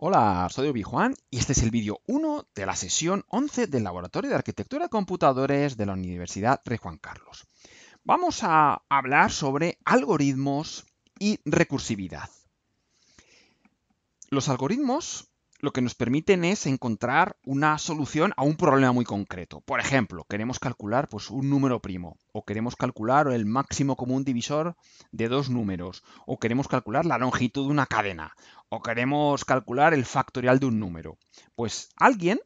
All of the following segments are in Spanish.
Hola, soy Obi Juan y este es el vídeo 1 de la sesión 11 del Laboratorio de Arquitectura de Computadores de la Universidad Rey Juan Carlos. Vamos a hablar sobre algoritmos y recursividad. Los algoritmos lo que nos permiten es encontrar una solución a un problema muy concreto. Por ejemplo, queremos calcular pues, un número primo, o queremos calcular el máximo común divisor de dos números, o queremos calcular la longitud de una cadena, o queremos calcular el factorial de un número. Pues alguien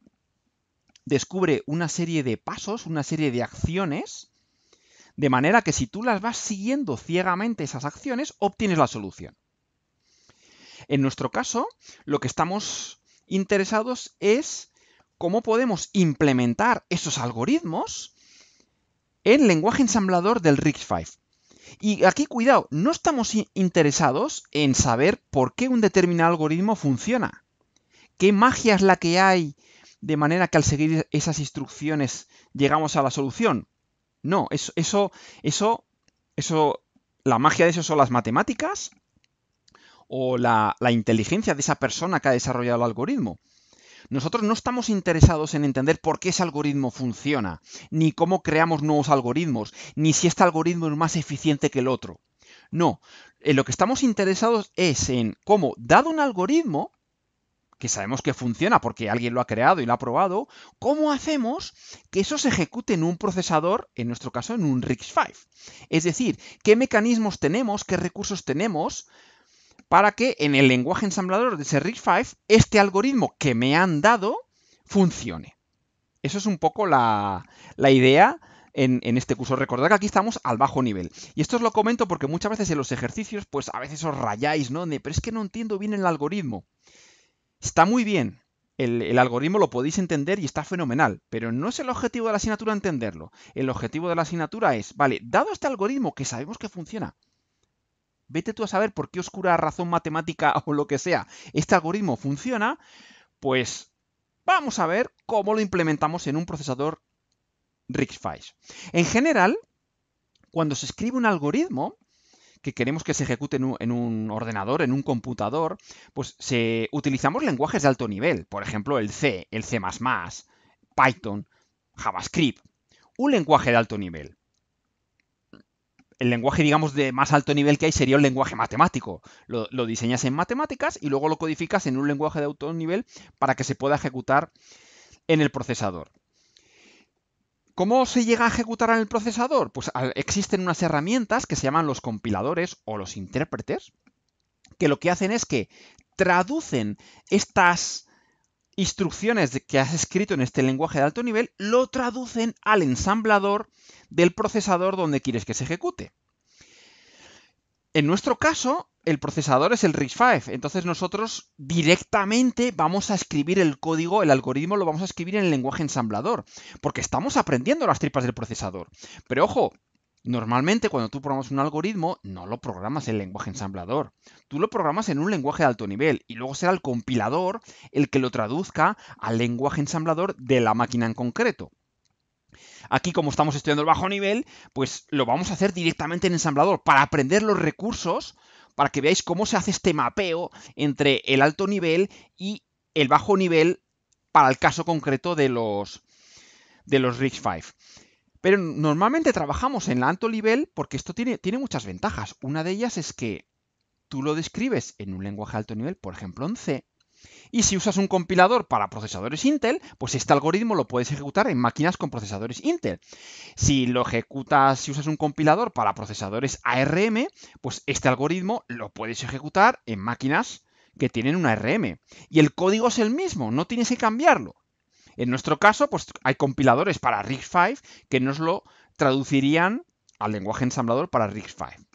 descubre una serie de pasos, una serie de acciones, de manera que si tú las vas siguiendo ciegamente esas acciones, obtienes la solución. En nuestro caso, lo que estamos interesados es cómo podemos implementar esos algoritmos en lenguaje ensamblador del RISC-V. Y aquí cuidado, no estamos interesados en saber por qué un determinado algoritmo funciona. ¿Qué magia es la que hay de manera que al seguir esas instrucciones llegamos a la solución? No, eso, eso, eso, eso, la magia de eso son las matemáticas o la, inteligencia de esa persona que ha desarrollado el algoritmo. Nosotros no estamos interesados en entender por qué ese algoritmo funciona, ni cómo creamos nuevos algoritmos, ni si este algoritmo es más eficiente que el otro. No, lo que estamos interesados es en cómo, dado un algoritmo, que sabemos que funciona porque alguien lo ha creado y lo ha probado, ¿cómo hacemos que eso se ejecute en un procesador, en nuestro caso en un risc 5. Es decir, ¿qué mecanismos tenemos, qué recursos tenemos para que en el lenguaje ensamblador de risc 5 este algoritmo que me han dado funcione. Eso es un poco la, idea en, este curso. Recordad que aquí estamos al bajo nivel. Y esto os lo comento porque muchas veces en los ejercicios, pues a veces os rayáis, ¿no? pero es que no entiendo bien el algoritmo. Está muy bien. el, algoritmo lo podéis entender y está fenomenal, pero no es el objetivo de la asignatura entenderlo. El objetivo de la asignatura es, vale, dado este algoritmo que sabemos que funciona, vete tú a saber por qué oscura razón matemática o lo que sea este algoritmo funciona, pues vamos a ver cómo lo implementamos en un procesador risc En general, cuando se escribe un algoritmo que queremos que se ejecute en un, ordenador, en un computador, pues se, utilizamos lenguajes de alto nivel, por ejemplo el C, el C++, Python, JavaScript, un lenguaje de alto nivel el lenguaje, digamos, de más alto nivel que hay sería el lenguaje matemático. Lo, lo, diseñas en matemáticas y luego lo codificas en un lenguaje de alto nivel para que se pueda ejecutar en el procesador. ¿Cómo se llega a ejecutar en el procesador? Pues existen unas herramientas que se llaman los compiladores o los intérpretes, que lo que hacen es que traducen estas instrucciones que has escrito en este lenguaje de alto nivel lo traducen al ensamblador del procesador donde quieres que se ejecute. En nuestro caso, el procesador es el RISC-V, entonces nosotros directamente vamos a escribir el código, el algoritmo lo vamos a escribir en el lenguaje ensamblador, porque estamos aprendiendo las tripas del procesador. Pero ojo, Normalmente cuando tú programas un algoritmo, no lo programas en lenguaje ensamblador. Tú lo programas en un lenguaje de alto nivel y luego será el compilador el que lo traduzca al lenguaje ensamblador de la máquina en concreto. Aquí, como estamos estudiando el bajo nivel, pues lo vamos a hacer directamente en ensamblador para aprender los recursos, para que veáis cómo se hace este mapeo entre el alto nivel y el bajo nivel para el caso concreto de los, de los RISC-V. Pero normalmente trabajamos en alto nivel porque esto tiene, tiene muchas ventajas. Una de ellas es que tú lo describes en un lenguaje alto nivel, por ejemplo en C, y si usas un compilador para procesadores Intel, pues este algoritmo lo puedes ejecutar en máquinas con procesadores Intel. Si lo ejecutas, si usas un compilador para procesadores ARM, pues este algoritmo lo puedes ejecutar en máquinas que tienen un ARM. Y el código es el mismo, no tienes que cambiarlo. En nuestro caso, pues hay compiladores para risc 5 que nos lo traducirían al lenguaje ensamblador para risc 5.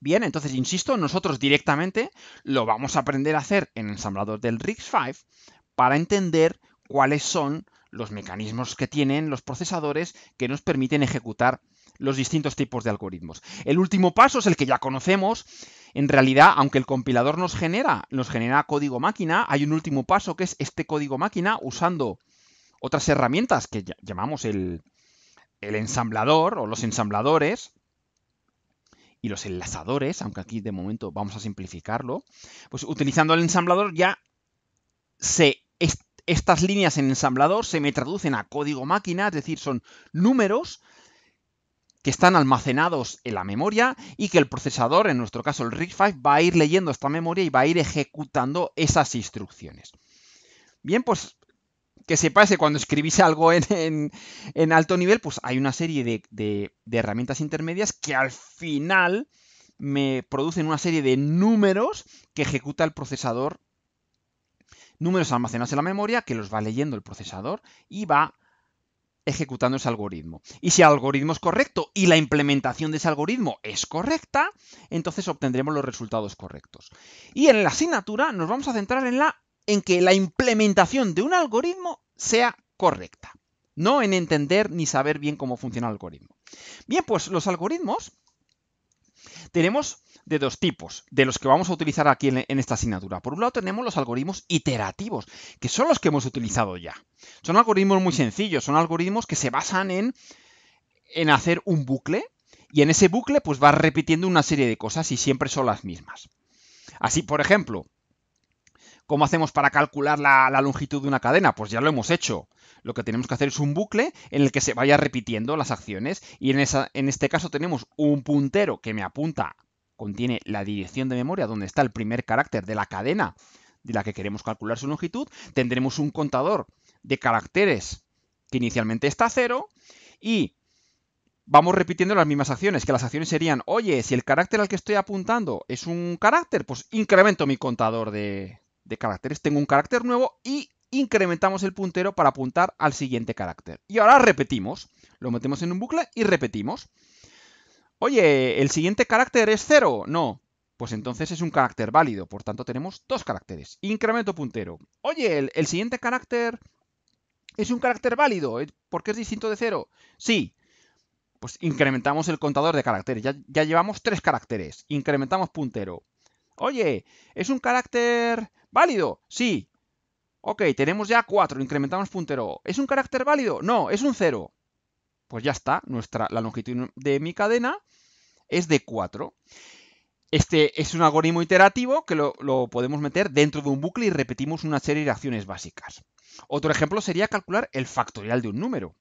Bien, entonces, insisto, nosotros directamente lo vamos a aprender a hacer en ensamblador del risc 5 para entender cuáles son los mecanismos que tienen los procesadores que nos permiten ejecutar los distintos tipos de algoritmos. El último paso es el que ya conocemos, en realidad, aunque el compilador nos genera, nos genera código máquina, hay un último paso que es este código máquina usando otras herramientas que llamamos el, ensamblador o los ensambladores y los enlazadores, aunque aquí de momento vamos a simplificarlo, pues utilizando el ensamblador ya estas líneas en ensamblador se me traducen a código máquina, es decir, son números que están almacenados en la memoria y que el procesador, en nuestro caso el RISC-V, va a ir leyendo esta memoria y va a ir ejecutando esas instrucciones. Bien, pues que sepáis que cuando escribís algo en, alto nivel, pues hay una serie de herramientas intermedias que al final me producen una serie de números que ejecuta el procesador números almacenados en la memoria que los va leyendo el procesador y va ejecutando ese algoritmo. Y si el algoritmo es correcto y la implementación de ese algoritmo es correcta, entonces obtendremos los resultados correctos. Y en la asignatura nos vamos a centrar en, la, en que la implementación de un algoritmo sea correcta, no en entender ni saber bien cómo funciona el algoritmo. Bien, pues los algoritmos tenemos de dos tipos, de los que vamos a utilizar aquí en, esta asignatura. Por un lado tenemos los algoritmos iterativos, que son los que hemos utilizado ya. Son algoritmos muy sencillos, son algoritmos que se basan en, en hacer un bucle, y en ese bucle pues va repitiendo una serie de cosas y siempre son las mismas. Así, por ejemplo, ¿Cómo hacemos para calcular la, longitud de una cadena? Pues ya lo hemos hecho. Lo que tenemos que hacer es un bucle en el que se vaya repitiendo las acciones y en, en este caso tenemos un puntero que me apunta contiene la dirección de memoria donde está el primer carácter de la cadena de la que queremos calcular su longitud, tendremos un contador de caracteres que inicialmente está cero y vamos repitiendo las mismas acciones, que las acciones serían, oye, si el carácter al que estoy apuntando es un carácter, pues incremento mi contador de caracteres, tengo un carácter nuevo y incrementamos el puntero para apuntar al siguiente carácter. Y ahora repetimos, lo metemos en un bucle y repetimos. Oye, ¿el siguiente carácter es cero? No. Pues entonces es un carácter válido, por tanto tenemos dos caracteres. Incremento puntero. Oye, ¿el, siguiente carácter es un carácter válido? ¿Por qué es distinto de cero? Sí. Pues incrementamos el contador de caracteres. Ya, ya llevamos tres caracteres. Incrementamos puntero. Oye, ¿es un carácter válido? Sí. Ok, tenemos ya cuatro. Incrementamos puntero. ¿Es un carácter válido? No, es un cero. Pues ya está, nuestra, la longitud de mi cadena es de 4. Este es un algoritmo iterativo que lo, lo, podemos meter dentro de un bucle y repetimos una serie de acciones básicas. Otro ejemplo sería calcular el factorial de un número.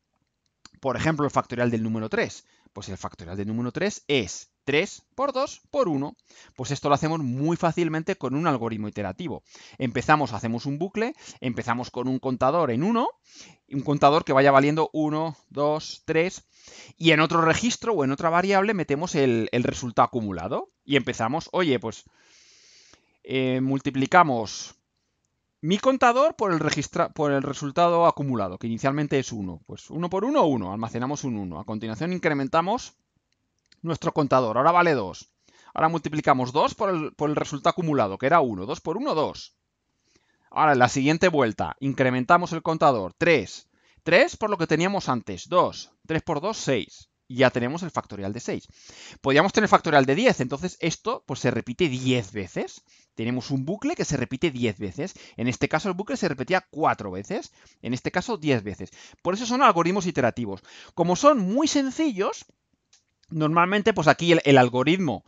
Por ejemplo, el factorial del número 3. Pues el factorial de número 3 es 3 por 2 por 1. Pues esto lo hacemos muy fácilmente con un algoritmo iterativo. Empezamos, hacemos un bucle, empezamos con un contador en 1, un contador que vaya valiendo 1, 2, 3, y en otro registro o en otra variable metemos el, resultado acumulado. Y empezamos, oye, pues eh, multiplicamos mi contador por el, por el resultado acumulado, que inicialmente es 1. Pues 1 por 1, 1. Almacenamos un 1. A continuación incrementamos nuestro contador. Ahora vale 2. Ahora multiplicamos 2 por por el resultado acumulado, que era 1. 2 por 1, 2. Ahora, en la siguiente vuelta, incrementamos el contador. 3. 3 por lo que teníamos antes. 2. 3 por 2, 6 ya tenemos el factorial de 6. Podríamos tener factorial de 10, entonces esto pues, se repite 10 veces. Tenemos un bucle que se repite 10 veces. En este caso el bucle se repetía 4 veces, en este caso 10 veces. Por eso son algoritmos iterativos. Como son muy sencillos, normalmente pues aquí el, algoritmo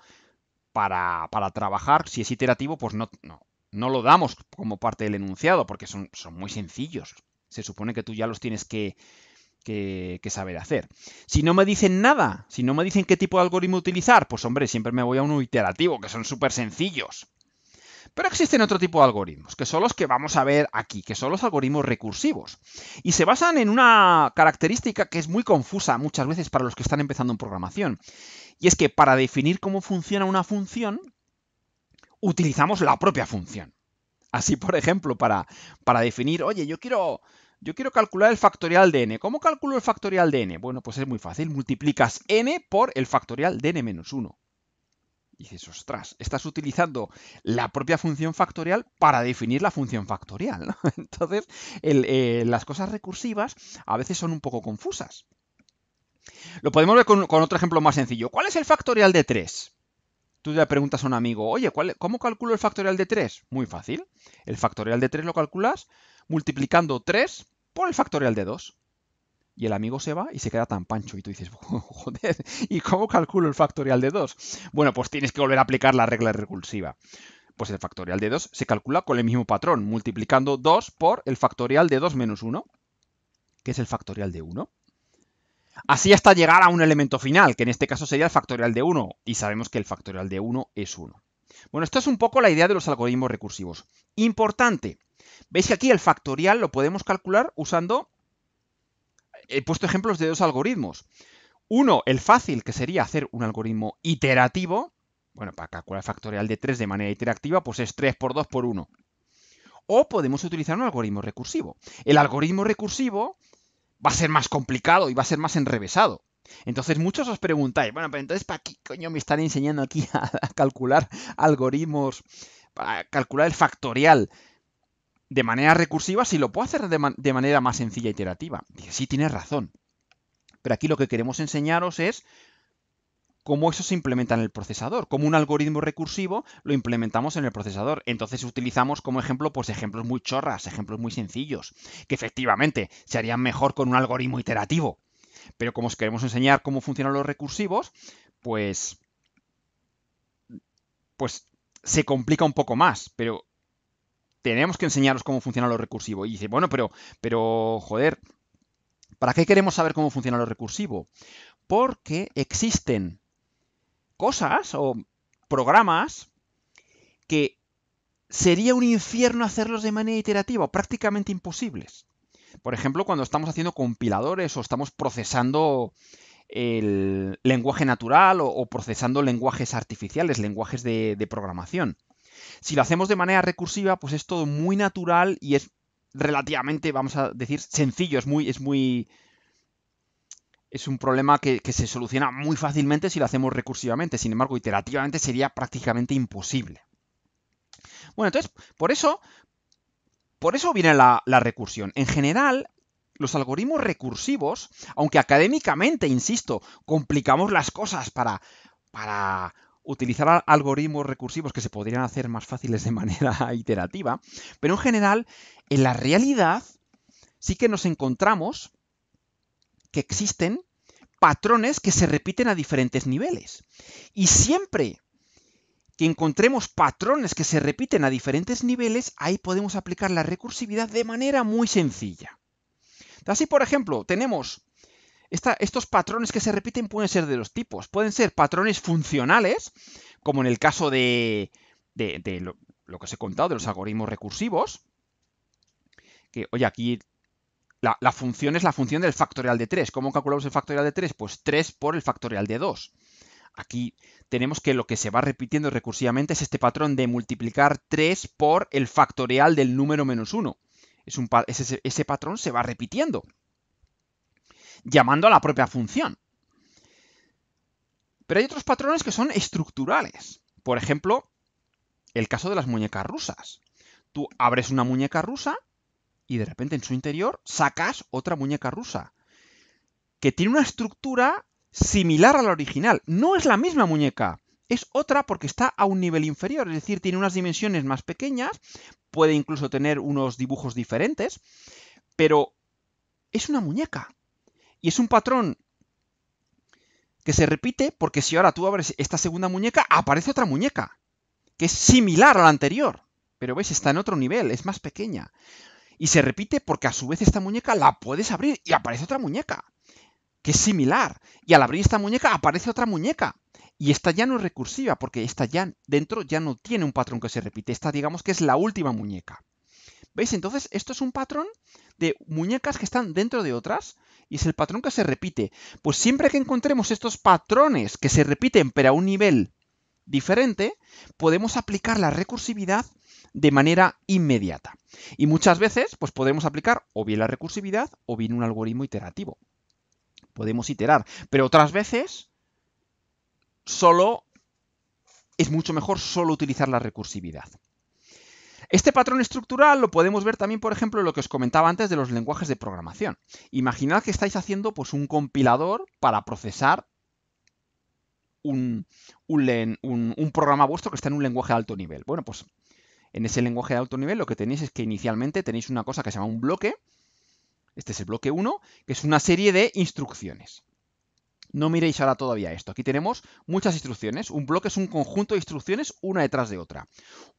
para, para, trabajar, si es iterativo, pues no, no, no, lo damos como parte del enunciado, porque son, son muy sencillos. Se supone que tú ya los tienes que, que, saber hacer. Si no me dicen nada, si no me dicen qué tipo de algoritmo utilizar, pues hombre, siempre me voy a uno iterativo, que son súper sencillos. Pero existen otro tipo de algoritmos, que son los que vamos a ver aquí, que son los algoritmos recursivos. Y se basan en una característica que es muy confusa muchas veces para los que están empezando en programación. Y es que para definir cómo funciona una función, utilizamos la propia función. Así, por ejemplo, para, para definir, oye, yo quiero yo quiero calcular el factorial de n. ¿Cómo calculo el factorial de n? Bueno, pues es muy fácil. Multiplicas n por el factorial de n menos 1. Y dices, ostras, estás utilizando la propia función factorial para definir la función factorial. Entonces, eh, las cosas recursivas a veces son un poco confusas. Lo podemos ver con, otro ejemplo más sencillo. ¿Cuál es el factorial de 3? Tú le preguntas a un amigo, oye, ¿cómo calculo el factorial de 3? Muy fácil. El factorial de 3 lo calculas multiplicando 3 por el factorial de 2. Y el amigo se va y se queda tan pancho. Y tú dices, joder, ¿y cómo calculo el factorial de 2? Bueno, pues tienes que volver a aplicar la regla recursiva. Pues el factorial de 2 se calcula con el mismo patrón, multiplicando 2 por el factorial de 2 menos 1, que es el factorial de 1. Así hasta llegar a un elemento final, que en este caso sería el factorial de 1, y sabemos que el factorial de 1 es 1. Bueno, esto es un poco la idea de los algoritmos recursivos. Importante, Veis que aquí el factorial lo podemos calcular usando... He puesto ejemplos de dos algoritmos. Uno, el fácil, que sería hacer un algoritmo iterativo. Bueno, para calcular el factorial de 3 de manera iterativa, pues es 3 por 2 por 1. O podemos utilizar un algoritmo recursivo. El algoritmo recursivo va a ser más complicado y va a ser más enrevesado. Entonces muchos os preguntáis, bueno, pero entonces ¿para qué coño me están enseñando aquí a, calcular algoritmos, para calcular el factorial de manera recursiva si lo puedo hacer de, manera más sencilla e iterativa. Dice, sí, tienes razón. Pero aquí lo que queremos enseñaros es cómo eso se implementa en el procesador, como un algoritmo recursivo lo implementamos en el procesador. Entonces utilizamos como ejemplo, pues ejemplos muy chorras, ejemplos muy sencillos, que efectivamente se harían mejor con un algoritmo iterativo. Pero como os queremos enseñar cómo funcionan los recursivos, pues, pues se complica un poco más, pero tenemos que enseñaros cómo funciona lo recursivo. Y dice, bueno, pero, pero, joder, ¿para qué queremos saber cómo funciona lo recursivo? Porque existen cosas o programas que sería un infierno hacerlos de manera iterativa, o prácticamente imposibles. Por ejemplo, cuando estamos haciendo compiladores o estamos procesando el lenguaje natural o, procesando lenguajes artificiales, lenguajes de programación. Si lo hacemos de manera recursiva, pues es todo muy natural y es relativamente, vamos a decir, sencillo, es muy, es muy, es un problema que, se soluciona muy fácilmente si lo hacemos recursivamente, sin embargo, iterativamente sería prácticamente imposible. Bueno, entonces, por eso, por eso viene la, la recursión. En general, los algoritmos recursivos, aunque académicamente, insisto, complicamos las cosas para, para utilizar algoritmos recursivos que se podrían hacer más fáciles de manera iterativa, pero en general, en la realidad sí que nos encontramos que existen patrones que se repiten a diferentes niveles. Y siempre que encontremos patrones que se repiten a diferentes niveles, ahí podemos aplicar la recursividad de manera muy sencilla. Así, por ejemplo, tenemos estos patrones que se repiten pueden ser de dos tipos. Pueden ser patrones funcionales, como en el caso de, lo, que os he contado, de los algoritmos recursivos. Que, oye, aquí la, función es la función del factorial de 3. ¿Cómo calculamos el factorial de 3? Pues 3 por el factorial de 2. Aquí tenemos que lo que se va repitiendo recursivamente es este patrón de multiplicar 3 por el factorial del número menos 1. ese patrón se va repitiendo llamando a la propia función. Pero hay otros patrones que son estructurales. Por ejemplo, el caso de las muñecas rusas. Tú abres una muñeca rusa y de repente en su interior sacas otra muñeca rusa que tiene una estructura similar a la original. No es la misma muñeca, es otra porque está a un nivel inferior, es decir, tiene unas dimensiones más pequeñas, puede incluso tener unos dibujos diferentes, pero es una muñeca. Y es un patrón que se repite porque si ahora tú abres esta segunda muñeca, aparece otra muñeca, que es similar a la anterior, pero veis, está en otro nivel, es más pequeña. Y se repite porque a su vez esta muñeca la puedes abrir y aparece otra muñeca, que es similar. Y al abrir esta muñeca aparece otra muñeca. Y esta ya no es recursiva, porque esta ya dentro ya no tiene un patrón que se repite. Esta digamos que es la última muñeca. ¿Veis? Entonces esto es un patrón de muñecas que están dentro de otras y es el patrón que se repite. Pues siempre que encontremos estos patrones que se repiten pero a un nivel diferente, podemos aplicar la recursividad de manera inmediata. Y muchas veces pues podemos aplicar o bien la recursividad o bien un algoritmo iterativo. Podemos iterar, pero otras veces solo es mucho mejor solo utilizar la recursividad. Este patrón estructural lo podemos ver también, por ejemplo, en lo que os comentaba antes de los lenguajes de programación. Imaginad que estáis haciendo pues, un compilador para procesar un, un, programa vuestro que está en un lenguaje de alto nivel. Bueno, pues en ese lenguaje de alto nivel lo que tenéis es que inicialmente tenéis una cosa que se llama un bloque, este es el bloque 1, que es una serie de instrucciones no miréis ahora todavía esto. Aquí tenemos muchas instrucciones. Un bloque es un conjunto de instrucciones una detrás de otra.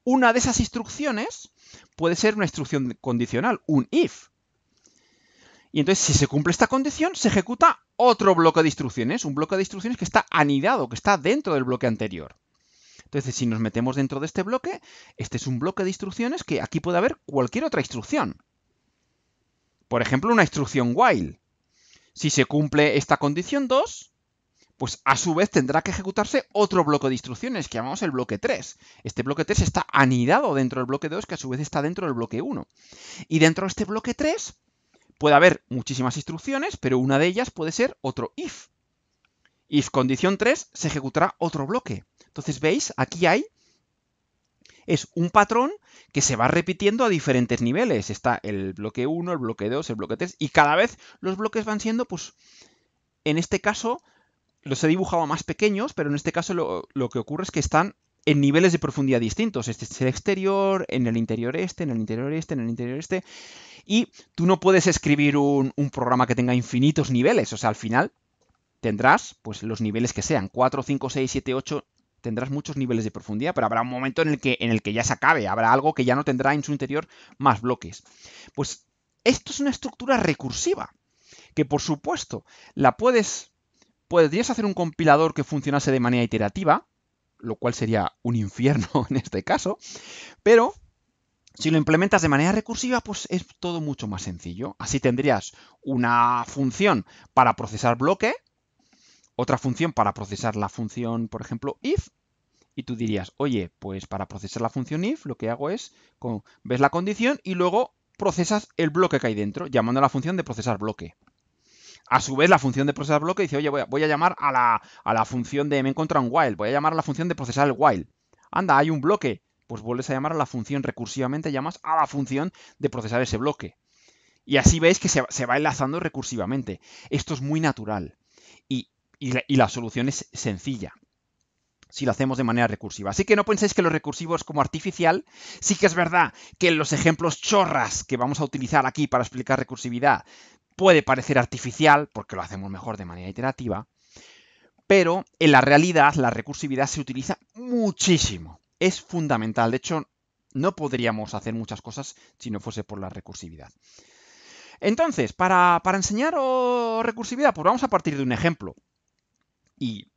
Una de esas instrucciones puede ser una instrucción condicional, un if. Y entonces, si se cumple esta condición, se ejecuta otro bloque de instrucciones, un bloque de instrucciones que está anidado, que está dentro del bloque anterior. Entonces, si nos metemos dentro de este bloque, este es un bloque de instrucciones que aquí puede haber cualquier otra instrucción. Por ejemplo, una instrucción while. Si se cumple esta condición 2, pues a su vez tendrá que ejecutarse otro bloque de instrucciones que llamamos el bloque 3. Este bloque 3 está anidado dentro del bloque 2 que a su vez está dentro del bloque 1. Y dentro de este bloque 3 puede haber muchísimas instrucciones, pero una de ellas puede ser otro if. If condición 3 se ejecutará otro bloque. Entonces, ¿veis? Aquí hay es un patrón que se va repitiendo a diferentes niveles. Está el bloque 1, el bloque 2, el bloque 3, y cada vez los bloques van siendo, pues, en este caso, los he dibujado más pequeños, pero en este caso lo, que ocurre es que están en niveles de profundidad distintos. Este es el exterior, en el interior este, en el interior este, en el interior este. Y tú no puedes escribir un, un programa que tenga infinitos niveles. O sea, al final tendrás pues los niveles que sean, 4, 5, 6, 7, 8, tendrás muchos niveles de profundidad, pero habrá un momento en el que, en el que ya se acabe, habrá algo que ya no tendrá en su interior más bloques. Pues esto es una estructura recursiva, que por supuesto la puedes, podrías hacer un compilador que funcionase de manera iterativa, lo cual sería un infierno en este caso, pero si lo implementas de manera recursiva, pues es todo mucho más sencillo. Así tendrías una función para procesar bloque, otra función para procesar la función, por ejemplo, if, y tú dirías, oye, pues para procesar la función if, lo que hago es, ves la condición y luego procesas el bloque que hay dentro, llamando a la función de procesar bloque. A su vez, la función de procesar bloque dice, oye, voy a, llamar a la, a la, función de me encuentra un while, voy a llamar a la función de procesar el while. Anda, hay un bloque. Pues vuelves a llamar a la función recursivamente, llamas a la función de procesar ese bloque. Y así veis que se, se va enlazando recursivamente. Esto es muy natural y la, solución es sencilla si lo hacemos de manera recursiva. Así que no penséis que lo recursivo es como artificial. Sí que es verdad que los ejemplos chorras que vamos a utilizar aquí para explicar recursividad puede parecer artificial porque lo hacemos mejor de manera iterativa, pero en la realidad la recursividad se utiliza muchísimo. Es fundamental. De hecho, no podríamos hacer muchas cosas si no fuese por la recursividad. Entonces, para, para enseñar recursividad, pues vamos a partir de un ejemplo. Y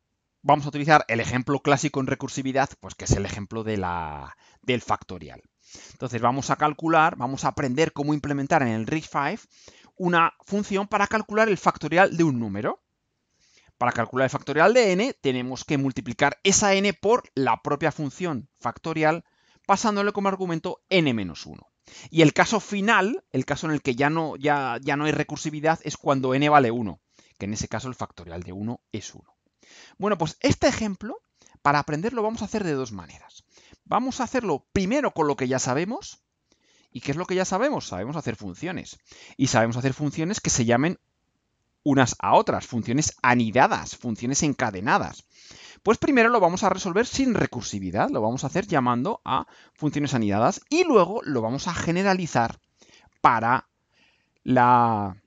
vamos a utilizar el ejemplo clásico en recursividad, pues que es el ejemplo del factorial. Entonces vamos a calcular, vamos a aprender cómo implementar en el RIG5 una función para calcular el factorial de un número. Para calcular el factorial de n tenemos que multiplicar esa n por la propia función factorial pasándole como argumento n-1. Y el caso final, el caso en el que ya no, ya no hay recursividad, es cuando n vale 1, que en ese caso el factorial de 1 es 1. Bueno, pues este ejemplo, para aprenderlo, vamos a hacer de dos maneras. Vamos a hacerlo primero con lo que ya sabemos. ¿Y qué es lo que ya sabemos? Sabemos hacer funciones. Y sabemos hacer funciones que se llamen unas a otras, funciones anidadas, funciones encadenadas. Pues primero lo vamos a resolver sin recursividad, lo vamos a hacer llamando a funciones anidadas y luego lo vamos a generalizar para la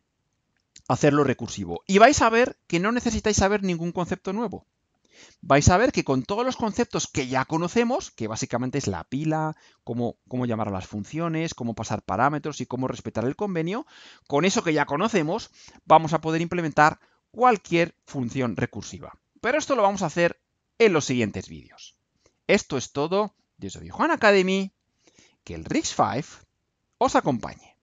hacerlo recursivo. Y vais a ver que no necesitáis saber ningún concepto nuevo. Vais a ver que con todos los conceptos que ya conocemos, que básicamente es la pila, cómo, cómo llamar a las funciones, cómo pasar parámetros y cómo respetar el convenio, con eso que ya conocemos, vamos a poder implementar cualquier función recursiva. Pero esto lo vamos a hacer en los siguientes vídeos. Esto es todo desde Juan Academy. Que el Rix 5 os acompañe.